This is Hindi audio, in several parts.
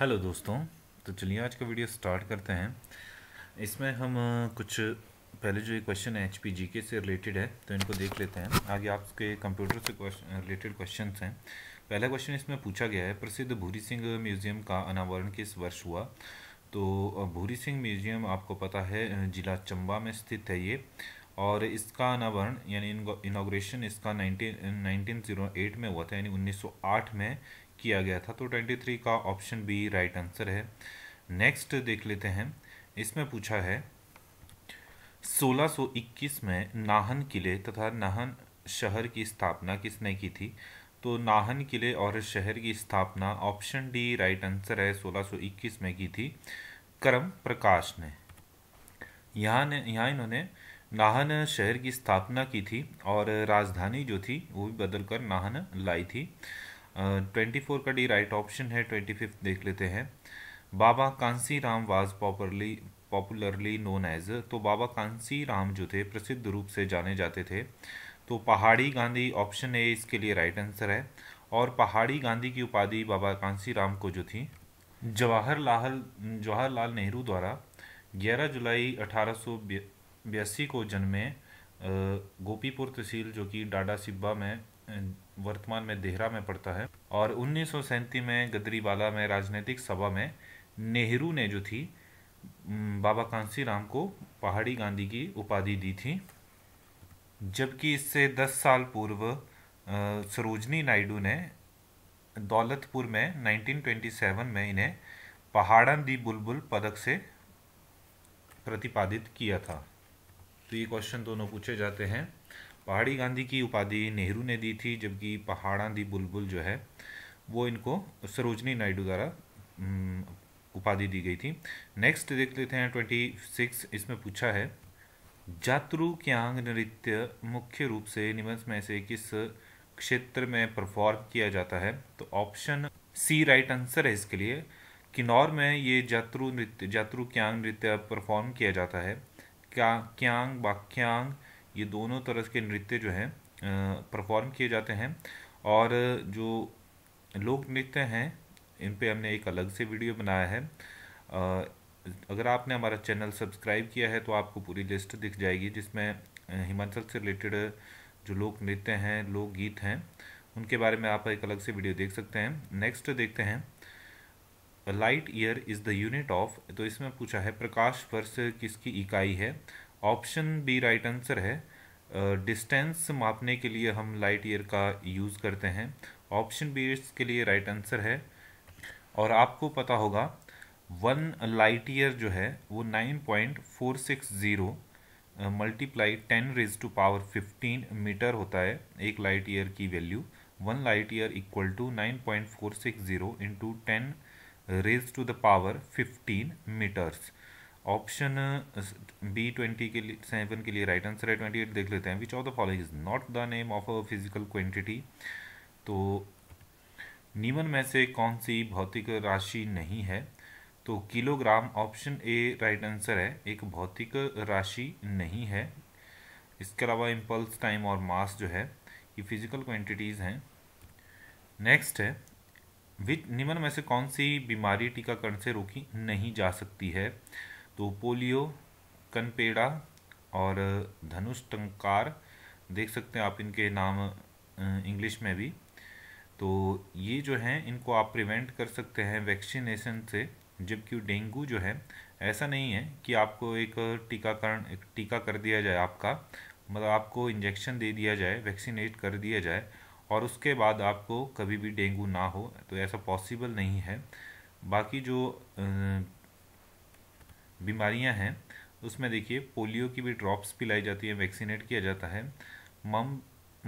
हेलो दोस्तों तो चलिए आज का वीडियो स्टार्ट करते हैं इसमें हम कुछ पहले जो ये क्वेश्चन है एच पी जी के से रिलेटेड है तो इनको देख लेते हैं आगे आपके कंप्यूटर से रिलेटेड क्वेश्चन हैं पहला क्वेश्चन इसमें पूछा गया है प्रसिद्ध भूरी सिंह म्यूज़ियम का अनावरण किस वर्ष हुआ तो भूरी सिंह म्यूज़ियम आपको पता है जिला चंबा में स्थित है ये और इसका अनावरण यानी इनोग्रेशन इसका नाइनटीन नाइनटीन में हुआ था यानी उन्नीस में किया गया था तो 23 का ऑप्शन बी राइट आंसर है नेक्स्ट देख लेते हैं इसमें पूछा है 1621 में नाहन किले तथा नाहन शहर की स्थापना किसने की थी तो नाहन किले और शहर की स्थापना ऑप्शन डी राइट आंसर है 1621 में की थी करम प्रकाश ने यहाँ ने यहाँ इन्होंने नाहन शहर की स्थापना की थी और राजधानी जो थी वो भी बदलकर नाहन लाई थी ट्वेंटी फोर का डी राइट ऑप्शन है ट्वेंटी फिफ्थ देख लेते हैं Baba Kanshi Ram was properly popularly known as तो बाबा कांसी राम जो थे प्रसिद्ध रूप से जाने जाते थे तो पहाड़ी गांधी ऑप्शन ए इसके लिए राइट आंसर है और पहाड़ी गांधी की उपाधि बाबा कांसी राम को जो थी जवाहरलाल जवाहरलाल नेहरू द्वारा 11 जुलाई अठारह को जन्मे गोपीपुर तहसील जो कि डाडा सिब्बा में वर्तमान में देहरा में पड़ता है और उन्नीस में गदरीवाला में राजनीतिक सभा में नेहरू ने जो थी बाबा कांसी राम को पहाड़ी गांधी की उपाधि दी थी जबकि इससे 10 साल पूर्व सरोजनी नायडू ने दौलतपुर में 1927 में इन्हें पहाड़न दी बुलबुल पदक से प्रतिपादित किया था तो ये क्वेश्चन दोनों पूछे जाते हैं पहाड़ी गांधी की उपाधि नेहरू ने दी थी जबकि पहाड़ा दी बुलबुल जो है वो इनको सरोजनी नायडू द्वारा उपाधि दी गई थी नेक्स्ट देख लेते हैं ट्वेंटी सिक्स इसमें पूछा है जातरु क्यांग नृत्य मुख्य रूप से निम्न में से किस क्षेत्र में परफॉर्म किया जाता है तो ऑप्शन सी राइट आंसर है इसके लिए किन्नौर में ये जातरु नृत्य जातरु क्यांग नृत्य परफॉर्म किया जाता है क्या क्यांग बाक्यांग ये दोनों तरह के नृत्य जो हैं परफॉर्म किए जाते हैं और जो लोक नृत्य हैं इन पे हमने एक अलग से वीडियो बनाया है अगर आपने हमारा चैनल सब्सक्राइब किया है तो आपको पूरी लिस्ट दिख जाएगी जिसमें हिमाचल से रिलेटेड जो लोक नृत्य हैं लोक गीत हैं उनके बारे में आप एक अलग से वीडियो देख सकते हैं नेक्स्ट देखते हैं light year is the unit of तो इसमें पूछा है प्रकाश वर्ष किसकी इकाई है ऑप्शन बी राइट आंसर है डिस्टेंस uh, मापने के लिए हम लाइट ईयर का यूज़ करते हैं ऑप्शन बी इसके लिए राइट आंसर है और आपको पता होगा वन लाइट ईयर जो है वो nine point four six zero multiply ten raise to power fifteen metre होता है एक लाइट ईयर की value one light year equal to nine point four six zero into ten raise to the power fifteen metres option B twenty के लिए सेवन के लिए राइट आंसर है ट्वेंटी एट देख लेते हैं which of the following is not the name of a physical quantity तो निम्न में से कौन सी भौतिक राशि नहीं है तो kilogram option A right answer है एक भौतिक राशि नहीं है इसके अलावा इम्पल्स टाइम और मास जो है ये फिजिकल क्वांटिटीज़ हैं नेक्स्ट है विच निम्न में से कौन सी बीमारी टीकाकरण से रोकी नहीं जा सकती है तो पोलियो कनपेड़ा और धनुष टंकार देख सकते हैं आप इनके नाम इंग्लिश में भी तो ये जो हैं इनको आप प्रिवेंट कर सकते हैं वैक्सीनेशन से जबकि डेंगू जो है ऐसा नहीं है कि आपको एक टीकाकरण एक टीका कर दिया जाए आपका मतलब आपको इंजेक्शन दे दिया जाए वैक्सीनेट कर दिया जाए और उसके बाद आपको कभी भी डेंगू ना हो तो ऐसा पॉसिबल नहीं है बाकी जो बीमारियां हैं उसमें देखिए पोलियो की भी ड्रॉप्स पिलाई जाती है वैक्सीनेट किया जाता है मम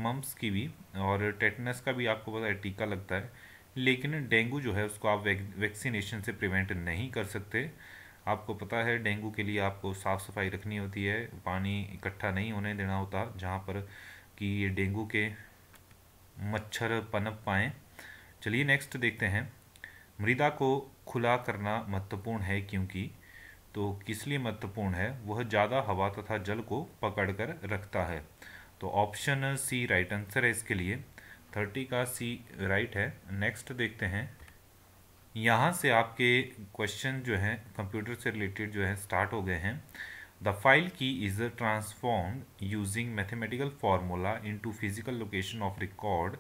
मम्स की भी और टेटनस का भी आपको पता है टीका लगता है लेकिन डेंगू जो है उसको आप वैक्सीनेशन से प्रिवेंट नहीं कर सकते आपको पता है डेंगू के लिए आपको साफ़ सफाई रखनी होती है पानी इकट्ठा नहीं होने देना होता जहाँ पर कि ये डेंगू के मच्छर पनप पाएँ चलिए नेक्स्ट देखते हैं मृदा को खुला करना महत्वपूर्ण है क्योंकि तो किस लिए महत्वपूर्ण है वह ज़्यादा हवा तथा जल को पकड़कर रखता है तो ऑप्शन सी राइट आंसर है इसके लिए थर्टी का सी राइट है नेक्स्ट देखते हैं यहाँ से आपके क्वेश्चन जो हैं कंप्यूटर से रिलेटेड जो है स्टार्ट हो गए हैं the file key is transform using mathematical formula into physical location of record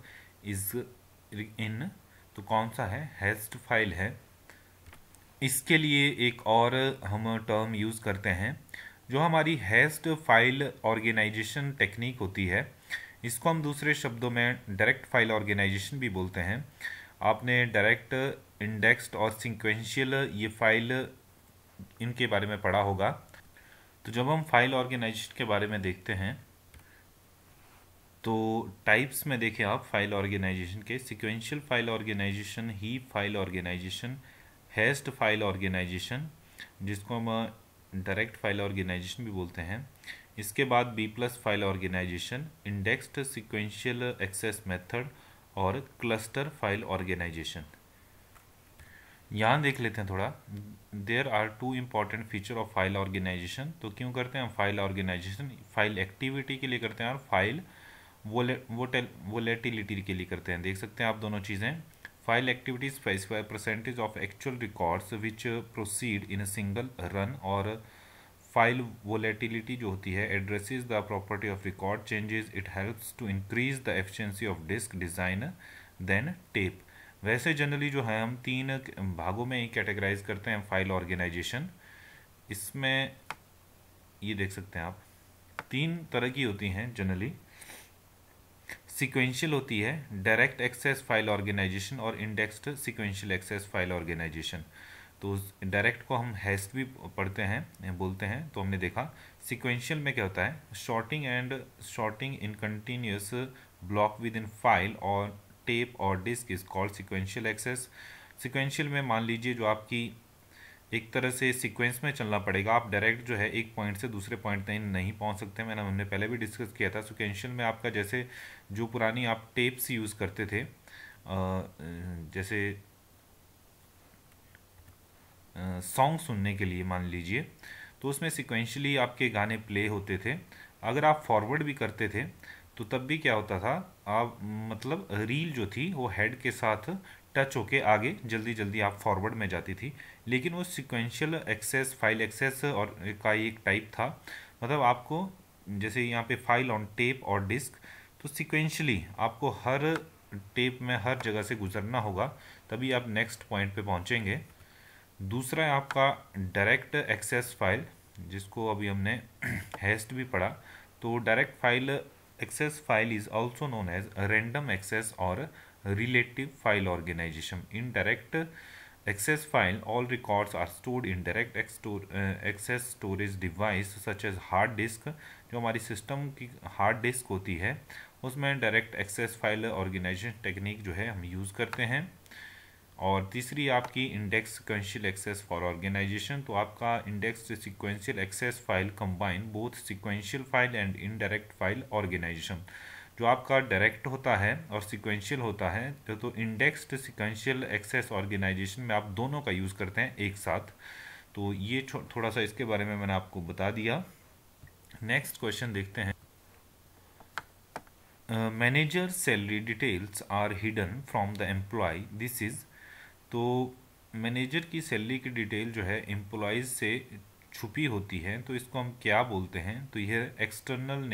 is in तो कौन सा है हेस्ट फाइल है इसके लिए एक और हम टर्म यूज़ करते हैं जो हमारी हैस्ट फाइल ऑर्गेनाइजेशन टेक्निक होती है इसको हम दूसरे शब्दों में डायरेक्ट फाइल ऑर्गेनाइजेशन भी बोलते हैं आपने डायरेक्ट इंडेक्स्ड और सिक्वेंशियल ये फाइल इनके बारे में पढ़ा होगा तो जब हम फाइल ऑर्गेनाइजेशन के बारे में देखते हैं तो टाइप्स में देखें आप फाइल ऑर्गेनाइजेशन के सिक्वेंशियल फाइल ऑर्गेनाइजेशन ही file organisation hashed file organisation जिसको हम डायरेक्ट फाइल ऑर्गेनाइजेशन भी बोलते हैं इसके बाद B plus file organisation indexed sequential access method और क्लस्टर फाइल ऑर्गेनाइजेशन यहाँ देख लेते हैं थोड़ा there are two important feature of file organisation तो क्यों करते हैं फाइल ऑर्गेनाइजेशन फाइल एक्टिविटी के लिए करते हैं और फाइल वो वोलेटिलिटी के लिए करते हैं देख सकते हैं आप दोनों चीज़ें File activities specify percentage of actual records which proceed in a single run और फाइल वोलेटिलिटी जो होती है address the property of record changes it helps to increase the efficiency of disk design then tape वैसे जनरली जो है हम तीन भागों में ही कैटेगराइज करते हैं फाइल ऑर्गेनाइजेशन इसमें ये देख सकते हैं आप तीन तरह की होती हैं जनरली सिक्वेंशियल होती है डायरेक्ट एक्सेस फाइल ऑर्गेनाइजेशन और indexed sequential access file organisation तो डायरेक्ट को हम हैस्ट भी पढ़ते हैं बोलते हैं तो हमने देखा सिक्वेंशियल में क्या होता है sorting and sorting in continuous block within file और टेप और disk is called sequential access sequential में मान लीजिए जो आपकी एक तरह से सीक्वेंस में चलना पड़ेगा आप डायरेक्ट जो है एक पॉइंट से दूसरे पॉइंट तक नहीं पहुंच सकते मैंने हमने पहले भी डिस्कस किया था सिक्वेंशियल में आपका जैसे जो पुरानी आप टेप्स यूज़ करते थे जैसे सॉन्ग सुनने के लिए मान लीजिए तो उसमें सिक्वेंशली आपके गाने प्ले होते थे अगर आप फॉरवर्ड भी करते थे तो तब भी क्या होता था आप मतलब रील जो थी वो हेड के साथ टच होके आगे जल्दी जल्दी आप फॉरवर्ड में जाती थी लेकिन वो सिक्वेंशियल एक्सेस फाइल एक्सेस और का एक टाइप था मतलब आपको जैसे यहाँ पे फाइल ऑन टेप और डिस्क तो सिक्वेंशली आपको हर टेप में हर जगह से गुजरना होगा तभी आप नेक्स्ट पॉइंट पे पहुँचेंगे दूसरा है आपका डायरेक्ट एक्सेस फाइल जिसको अभी हमने हेस्ट भी पढ़ा तो direct file access file is also known as random access और relative file organization indirect direct access file all records are stored in direct uh, access storage device such as hard disk जो हमारी सिस्टम की हार्ड डिस्क होती है उसमें direct access file organization technique जो है हम यूज़ करते हैं और तीसरी आपकी index sequential access for organization तो आपका index sequential access file combine both sequential file and indirect file organization जो आपका डायरेक्ट होता है और सिक्वेंशियल होता है तो इंडेक्स्ड सिक्वेंशियल एक्सेस ऑर्गेनाइजेशन में आप दोनों का यूज़ करते हैं एक साथ तो ये थोड़ा सा इसके बारे में मैंने आपको बता दिया नेक्स्ट क्वेश्चन देखते हैं manager salary details are hidden from the employee this is तो मैनेजर की सैलरी की डिटेल जो है एम्प्लॉयज़ से छुपी होती है तो इसको हम क्या बोलते हैं तो यह एक्सटर्नल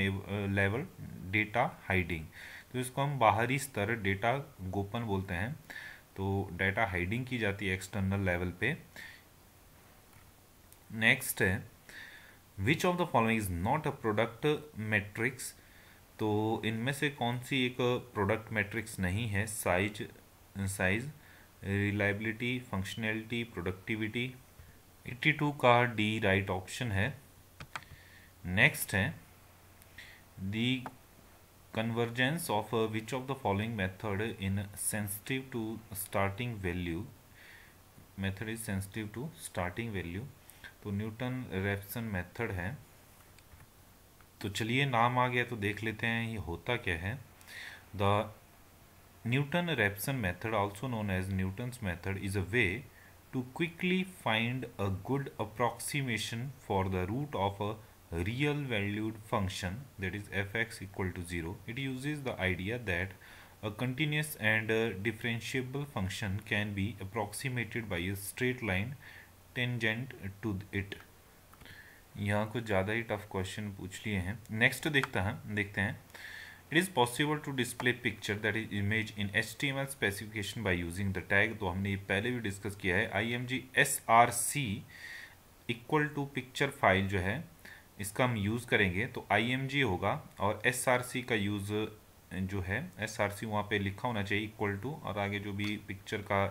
लेवल डेटा हाइडिंग तो इसको हम बाहरी स्तर डेटा गोपन बोलते हैं तो डेटा हाइडिंग की जाती है एक्सटर्नल लेवल पे नेक्स्ट है which of the following is not a product matrix तो इनमें से कौन सी एक प्रोडक्ट मैट्रिक्स नहीं है size size reliability functionality productivity 82 का डी राइट ऑप्शन है नेक्स्ट है the convergence of which of the following method insensitive to starting value method is sensitive to starting value तो न्यूटन रेप्सन मेथड है तो चलिए नाम आ गया तो देख लेते हैं ये होता क्या है the Newton Raphson method also known as Newton method is a way to quickly find a good approximation for the root of a real valued function that is fx equal to 0 it uses the idea that a continuous and a differentiable function can be approximated by a straight line tangent to it यहाँ कुछ ज़्यादा ही टफ क्वेश्चन पूछ लिए हैं नेक्स्ट देखता है देखते हैं it is possible to display picture that is image in H T M L specification by using the tag तो हमने ये पहले भी डिस्कस किया है I M G S R C equal to picture file जो है इसका हम यूज़ करेंगे तो आई होगा और एस का यूज़ जो है एस आर सी वहाँ पर लिखा होना चाहिए इक्वल टू और आगे जो भी पिक्चर का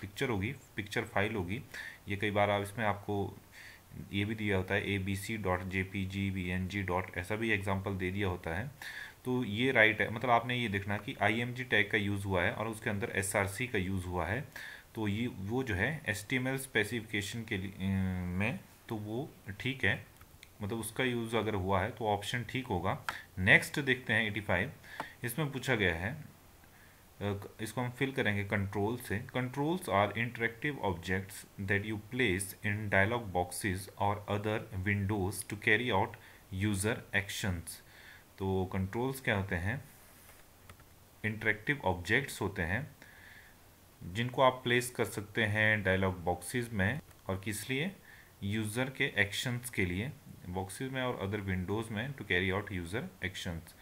पिक्चर होगी पिक्चर फाइल होगी ये कई बार आप इसमें आपको ये भी दिया होता है A B C dot J P G B N G dot ऐसा भी एग्जाम्पल दे दिया होता है तो ये राइट है मतलब आपने ये देखना कि आई एम जी टैग का यूज़ हुआ है और उसके अंदर एस आर सी का यूज़ हुआ है तो ये वो जो है S T M L specification के लिए में तो वो ठीक है मतलब उसका यूज़ अगर हुआ है तो ऑप्शन ठीक होगा नेक्स्ट देखते हैं एटी फाइव इसमें पूछा गया है इसको हम फिल करेंगे कंट्रोल से controls are interactive objects that you place in dialog boxes और other windows to carry out user actions तो कंट्रोल्स क्या होते हैं इंटरेक्टिव ऑब्जेक्ट्स होते हैं जिनको आप प्लेस कर सकते हैं डायलॉग बॉक्सेस में और किस लिए यूज़र के एक्शंस के लिए बॉक्सेस में और अदर विंडोज में to carry out user actions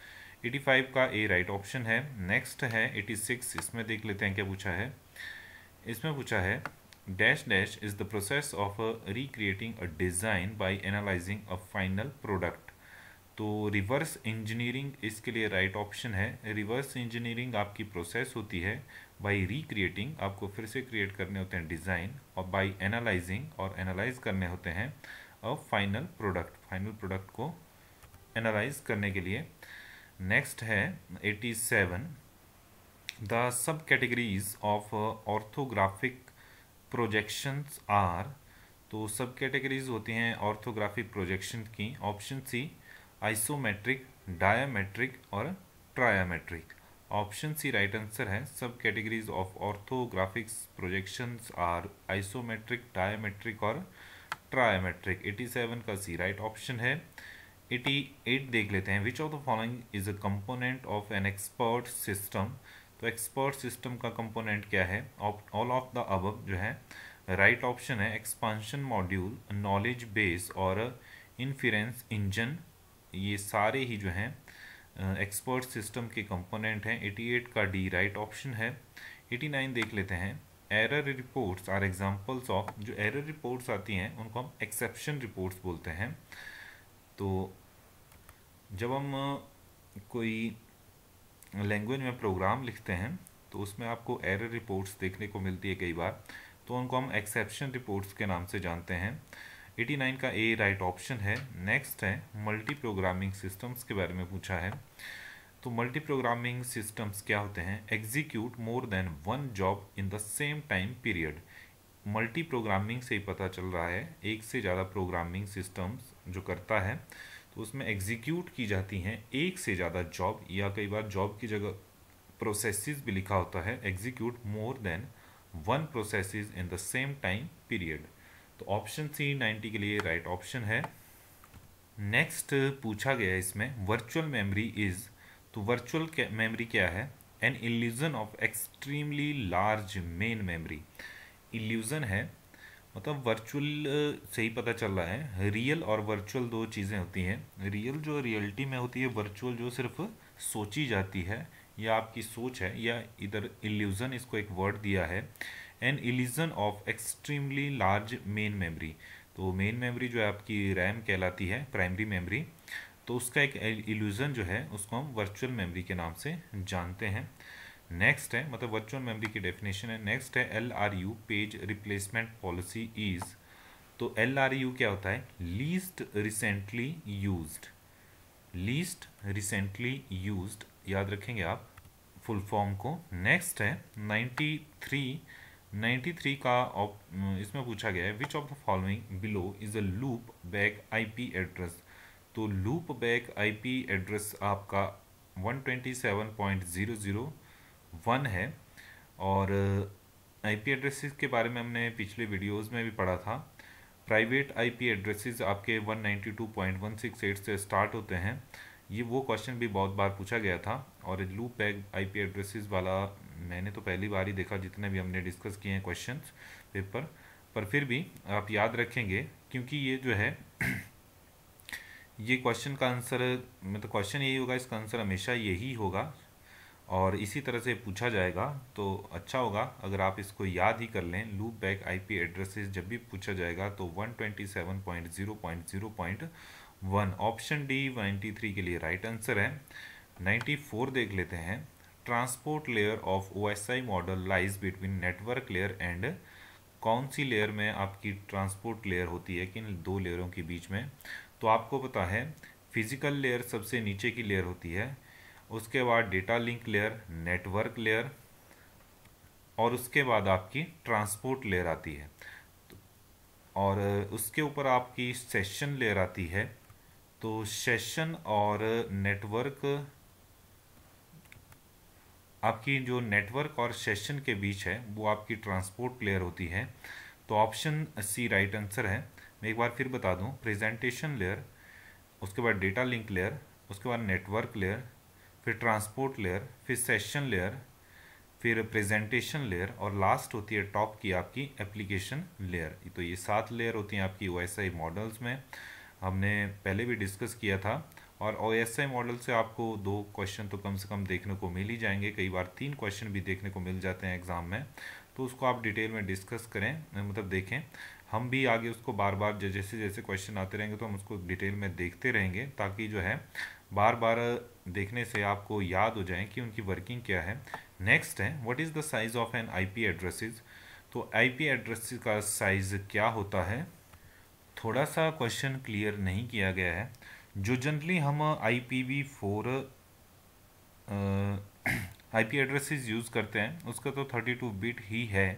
85 का ए राइट ऑप्शन है नेक्स्ट है 86 इसमें देख लेते हैं क्या पूछा है इसमें पूछा है dash dash is the process of recreating a design by analysing a final product तो रिवर्स इंजीनियरिंग इसके लिए राइट right ऑप्शन है रिवर्स इंजीनियरिंग आपकी प्रोसेस होती है बाय रिक्रिएटिंग आपको फिर से क्रिएट करने होते हैं डिज़ाइन और बाई एनालाइजिंग और एनालाइज करने होते हैं फाइनल प्रोडक्ट फाइनल प्रोडक्ट को एनालाइज करने के लिए नेक्स्ट है 87 the subcategories of orthographic projections are तो सब कैटेगरीज होती हैं ऑर्थोग्राफिक प्रोजेक्शन की ऑप्शन सी आइसोमेट्रिक डायामेट्रिक और trimetric option C right answer है subcategories of orthographics projections are isometric dimetric और ट्रायोमेट्रिक 87 का सी राइट ऑप्शन है 88 देख लेते हैं which of the following is a component of an expert system तो एक्सपर्ट सिस्टम का कंपोनेंट क्या है ऑल ऑफ द अब जो है राइट right ऑप्शन है एक्सपांशन मॉड्यूल नॉलेज बेस और इन्फ्रेंस इंजन ये सारे ही जो हैं एक्सपर्ट सिस्टम के कंपोनेंट हैं 88 का डी राइट ऑप्शन है 89 देख लेते हैं error reports are examples of जो एरर रिपोर्ट्स आती हैं उनको हम एक्सेप्शन रिपोर्ट्स बोलते हैं तो जब हम कोई लैंग्वेज में प्रोग्राम लिखते हैं तो उसमें आपको एरर रिपोर्ट्स देखने को मिलती है कई बार तो उनको हम एक्सेप्शन रिपोर्ट्स के नाम से जानते हैं 89 का ए राइट ऑप्शन है नेक्स्ट है मल्टी प्रोग्रामिंग सिस्टम्स के बारे में पूछा है तो मल्टी प्रोग्रामिंग सिस्टम्स क्या होते हैं execute more than one job in the same time period multiprogramming से ही पता चल रहा है एक से ज़्यादा प्रोग्रामिंग सिस्टम्स जो करता है तो उसमें एग्जीक्यूट की जाती हैं एक से ज़्यादा जॉब या कई बार जॉब की जगह प्रोसेसेस भी लिखा होता है execute more than one processes in the same time period तो ऑप्शन सी नाइन्टी के लिए राइट right ऑप्शन है नेक्स्ट पूछा गया इसमें वर्चुअल मेमोरी इज़ तो वर्चुअल मेमोरी क्या है an illusion of extremely large main memory illusion है मतलब वर्चुअल से ही पता चल रहा है रियल और वर्चुअल दो चीज़ें होती हैं रियल जो रियलिटी में होती है वर्चुअल जो सिर्फ सोची जाती है या आपकी सोच है या इधर इल्यूजन इसको एक वर्ड दिया है an illusion of extremely large main memory तो मेन मेमोरी जो है आपकी रैम कहलाती है प्राइमरी मेमोरी तो उसका एक इल्यूज़न जो है उसको हम वर्चुअल मेमोरी के नाम से जानते हैं नेक्स्ट है मतलब वर्चुअल मेमोरी की डेफिनेशन है नेक्स्ट है L R U page replacement policy is तो एल आर यू क्या होता है least recently use least recently use याद रखेंगे आप फुल फॉर्म को नेक्स्ट है थ्री नाइन्टी थ्री का इसमें पूछा गया है which of the following below is a loopback I P address तो लूप बैक आई एड्रेस आपका 127.001 है और आईपी uh, एड्रेसेस के बारे में हमने पिछले वीडियोस में भी पढ़ा था प्राइवेट आईपी एड्रेसेस आपके 192.168 से स्टार्ट होते हैं ये वो क्वेश्चन भी बहुत बार पूछा गया था और लूप बैग आईपी एड्रेसेस वाला मैंने तो पहली बार ही देखा जितने भी हमने डिस्कस किए हैं क्वेश्चन पेपर पर फिर भी आप याद रखेंगे क्योंकि ये जो है ये क्वेश्चन का आंसर मतलब क्वेश्चन यही होगा इसका आंसर हमेशा यही होगा और इसी तरह से पूछा जाएगा तो अच्छा होगा अगर आप इसको याद ही कर लें लूप बैक पी एड्रेसेस जब भी पूछा जाएगा तो 127.0.0.1 ऑप्शन डी 93 के लिए राइट आंसर है 94 देख लेते हैं transport layer of OSI model lies between network layer and कौन सी लेयर में आपकी ट्रांसपोर्ट लेयर होती है किन दो लेयरों के बीच में तो आपको पता है फिजिकल लेयर सबसे नीचे की लेयर होती है उसके बाद data link layer network layer और उसके बाद आपकी ट्रांसपोर्ट लेयर आती है और उसके ऊपर आपकी सेशन लेयर आती है तो सेशन और नेटवर्क आपकी जो नेटवर्क और सेशन के बीच है वो आपकी ट्रांसपोर्ट लेयर होती है तो ऑप्शन सी राइट आंसर है मैं एक बार फिर बता दूं प्रेजेंटेशन लेयर उसके बाद डेटा लिंक लेयर उसके बाद नेटवर्क लेयर फिर ट्रांसपोर्ट लेयर फिर सेशन लेयर फिर प्रेजेंटेशन लेयर और लास्ट होती है टॉप की आपकी एप्लीकेशन लेयर तो ये सात लेयर होती हैं आपकी ओ मॉडल्स में हमने पहले भी डिस्कस किया था और ओ मॉडल से आपको दो क्वेश्चन तो कम से कम देखने को मिल ही जाएंगे कई बार तीन क्वेश्चन भी देखने को मिल जाते हैं एग्ज़ाम में तो उसको आप डिटेल में डिस्कस करें मतलब देखें हम भी आगे उसको बार बार जैसे जैसे क्वेश्चन आते रहेंगे तो हम उसको डिटेल में देखते रहेंगे ताकि जो है बार बार देखने से आपको याद हो जाए कि उनकी वर्किंग क्या है नेक्स्ट है what is the size of an IP addresses तो आईपी एड्रेस का साइज़ क्या होता है थोड़ा सा क्वेश्चन क्लियर नहीं किया गया है जो जनरली हम I P V four I P addresses use करते हैं उसका तो थर्टी टू बिट ही है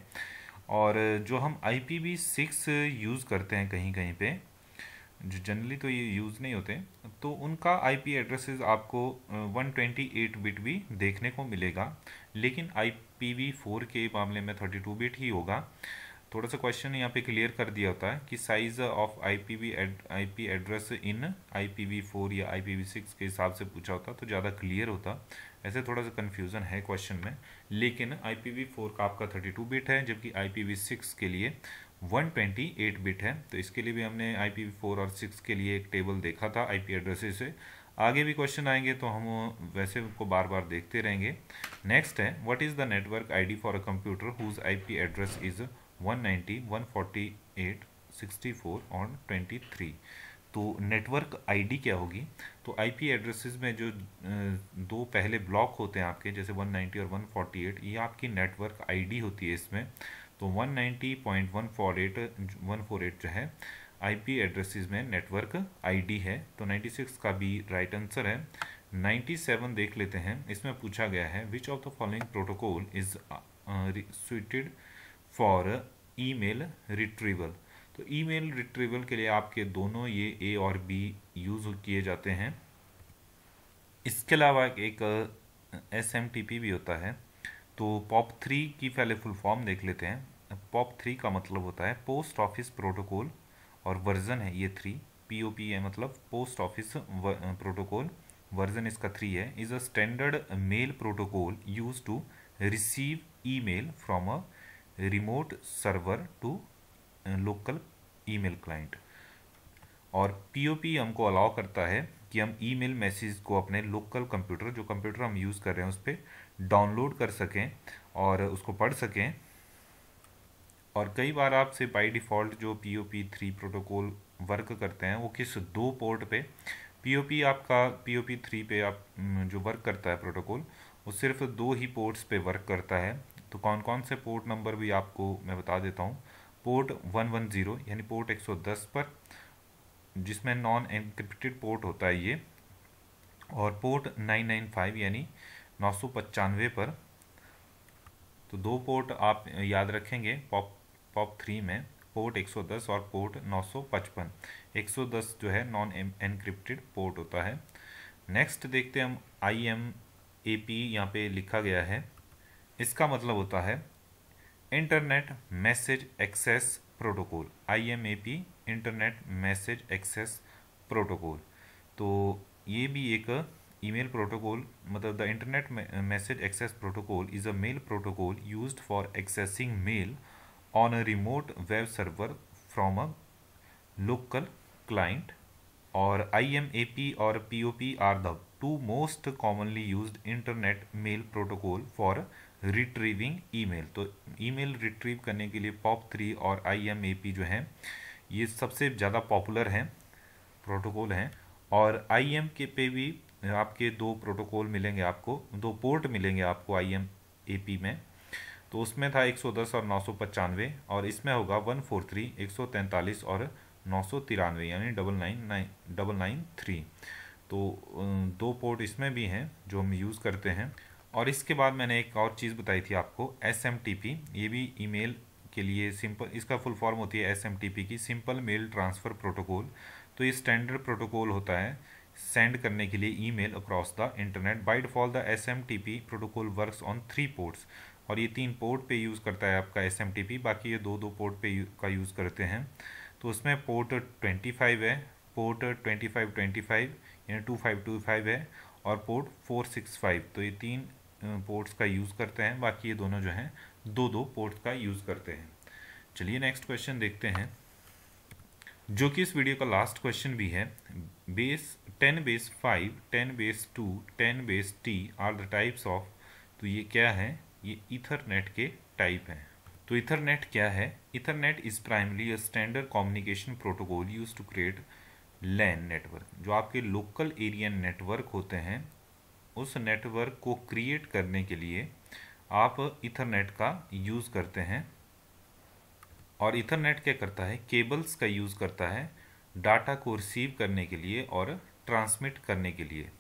और जो हम I P V six use करते हैं कहीं कहीं पे जो जनरली तो ये यूज़ नहीं होते तो उनका आई पी एड्रेसेस आपको वन ट्वेंटी एट बिट भी देखने को मिलेगा लेकिन आई पी वी फोर के मामले में थर्टी टू बिट ही होगा थोड़ा सा क्वेश्चन यहाँ पे क्लियर कर दिया होता है कि size of IPV IP address in IPV four या आईपीवी सिक्स के हिसाब से पूछा होता तो ज़्यादा क्लियर होता ऐसे थोड़ा सा कन्फ्यूज़न है क्वेश्चन में लेकिन आईपीवी फोर का आपका थर्टी टू बिट है जबकि आईपीवी सिक्स के लिए वन ट्वेंटी एट बिट है तो इसके लिए भी हमने वी फोर और सिक्स के लिए एक टेबल देखा था पी एड्रेस से आगे भी क्वेश्चन आएंगे तो हम वैसे उनको बार बार देखते रहेंगे नेक्स्ट है what is the network ID for a computer whose IP address is और ट्वेंटी तो नेटवर्क आईडी क्या होगी तो आईपी एड्रेसेस में जो दो पहले ब्लॉक होते हैं आपके जैसे 190 और 148 ये आपकी नेटवर्क आईडी होती है इसमें तो 190.148 148 जो है आईपी एड्रेसेस में नेटवर्क आईडी है तो 96 का भी राइट आंसर है 97 देख लेते हैं इसमें पूछा गया है which of the following protocol is suited for email retrieval तो ईमेल रिट्रीवल के लिए आपके दोनों ये ए और बी यूज़ किए जाते हैं इसके अलावा एक एस एम टी पी भी होता है तो पॉप थ्री की पहले फुल फॉर्म देख लेते हैं पॉप थ्री का मतलब होता है पोस्ट ऑफिस प्रोटोकॉल और वर्जन है ये थ्री पी ओ पी है मतलब पोस्ट ऑफिस प्रोटोकॉल वर्जन इसका थ्री है is a standard mail protocol use to receive email from a remote server to local email client और पीओपी हमको अलाउ करता है कि हम ईमेल मैसेज को अपने लोकल कंप्यूटर जो कंप्यूटर हम यूज़ कर रहे हैं उस पर डाउनलोड कर सकें और उसको पढ़ सकें और कई बार आपसे बाय डिफ़ॉल्ट जो P O P three protocol work करते हैं वो किस दो पोर्ट पे पी ओ पी आपका पी ओ पी थ्री पे आप जो वर्क करता है प्रोटोकॉल वो सिर्फ दो ही पोर्ट्स पे वर्क करता है तो कौन कौन से पोर्ट नंबर भी आपको मैं बता देता हूँ पोर्ट 110 यानी पोर्ट 110 पर जिसमें नॉन एनक्रिप्टेड पोर्ट होता है ये और पोर्ट 995 यानी नौ पर तो दो पोर्ट आप याद रखेंगे पॉप पॉप थ्री में पोर्ट 110 और पोर्ट 955 110 जो है नॉन एनक्रिप्टेड पोर्ट होता है नेक्स्ट देखते हैं हम आई एम ए पी यहाँ पर लिखा गया है इसका मतलब होता है internet message access protocol IMAP internet message access protocol तो ये भी एक ईमेल प्रोटोकॉल मतलब the internet message access protocol is a mail protocol used for accessing mail on a remote web server from a local client और आईएमएपी और POP are the two most commonly used internet mail protocol for retrieving email तो ईमेल रिट्रीव करने के लिए पॉप थ्री और आईएमएपी जो है ये सबसे ज़्यादा पॉपुलर हैं प्रोटोकॉल हैं और आई एम के पे भी आपके दो प्रोटोकॉल मिलेंगे आपको दो पोर्ट मिलेंगे आपको आई एम ए पी में तो उसमें था 110 और नौ और इसमें होगा वन सौ तैंतालीस और नौ यानी double nine nine double nine three तो दो पोर्ट इसमें भी हैं जो हम यूज़ करते हैं और इसके बाद मैंने एक और चीज़ बताई थी आपको एस ये भी ईमेल के लिए सिंपल इसका फुल फॉर्म होती है एस की सिंपल मेल ट्रांसफ़र प्रोटोकॉल तो ये स्टैंडर्ड प्रोटोकॉल होता है सेंड करने के लिए email across the internet by default the S protocol works on three ports और ये तीन पोर्ट पे यूज़ करता है आपका एस बाकी ये दो दो पोर्ट पे यू, का यूज़ करते हैं तो उसमें पोर्ट फाइव है पोर्ट फाइव यानी फाइव है और पोर्ट 465 तो ये तीन पोर्ट्स का यूज़ करते हैं बाकी ये दोनों जो हैं दो दो पोर्ट का यूज़ करते हैं चलिए नेक्स्ट क्वेश्चन देखते हैं जो कि इस वीडियो का लास्ट क्वेश्चन भी है base ten base five ten base two ten base T are the types of तो ये क्या है ये इथरनेट के टाइप हैं तो इथरनेट क्या है Ethernet is primarily a standard communication protocol use to create LAN network जो आपके लोकल एरिया नेटवर्क होते हैं उस नेटवर्क को क्रिएट करने के लिए आप इथरनेट का यूज़ करते हैं और इथरनेट क्या करता है केबल्स का यूज़ करता है डाटा को रिसीव करने के लिए और ट्रांसमिट करने के लिए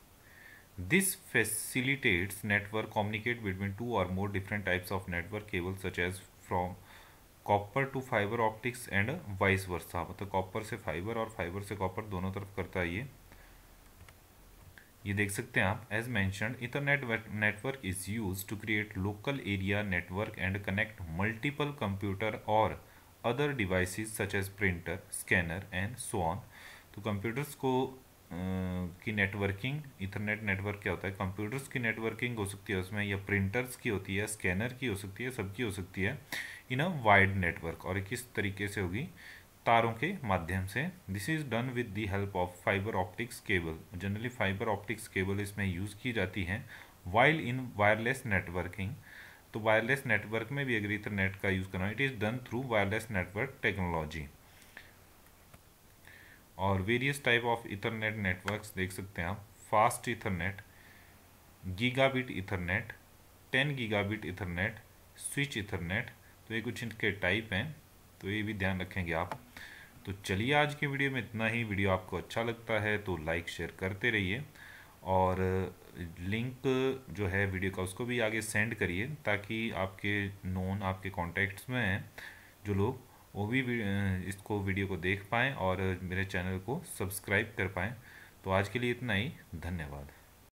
this facilitates network communicate between two और more different types of network cable such as from copper to fibre optics and vice versa मतलब कॉपर से फाइबर और फाइबर से कॉपर दोनों तरफ करता है ये ये देख सकते हैं आप as mention Ethernet network is use to create local area network and connect multiple computer और other device such as printer scanner and so on तो कंप्यूटर्स को की नेटवर्किंग इथरनेट नेटवर्क क्या होता है कंप्यूटर्स की नेटवर्किंग हो सकती है उसमें या प्रिंटर्स की होती है स्कैनर की हो सकती है सबकी हो सकती है इन अ वाइड नेटवर्क और किस तरीके से होगी तारों के माध्यम से this is done with the help of fibre optics cable generally fibre optics cable इसमें यूज़ की जाती है वाइल इन वायरलेस नेटवर्किंग तो वायरलेस नेटवर्क में भी अगर इथरनेट का यूज़ करना it is done through wireless network technology और various type of Ethernet networks देख सकते हैं आप fast Ethernet gigabit Ethernet ten gigabit Ethernet switch Ethernet तो ये कुछ इनके टाइप हैं तो ये भी ध्यान रखेंगे आप तो चलिए आज के वीडियो में इतना ही वीडियो आपको अच्छा लगता है तो लाइक शेयर करते रहिए और लिंक जो है वीडियो का उसको भी आगे सेंड करिए ताकि आपके नोन आपके कॉन्टैक्ट्स में हैं जो लोग वो भी इसको वीडियो को देख पाएँ और मेरे चैनल को सब्सक्राइब कर पाएँ तो आज के लिए इतना ही धन्यवाद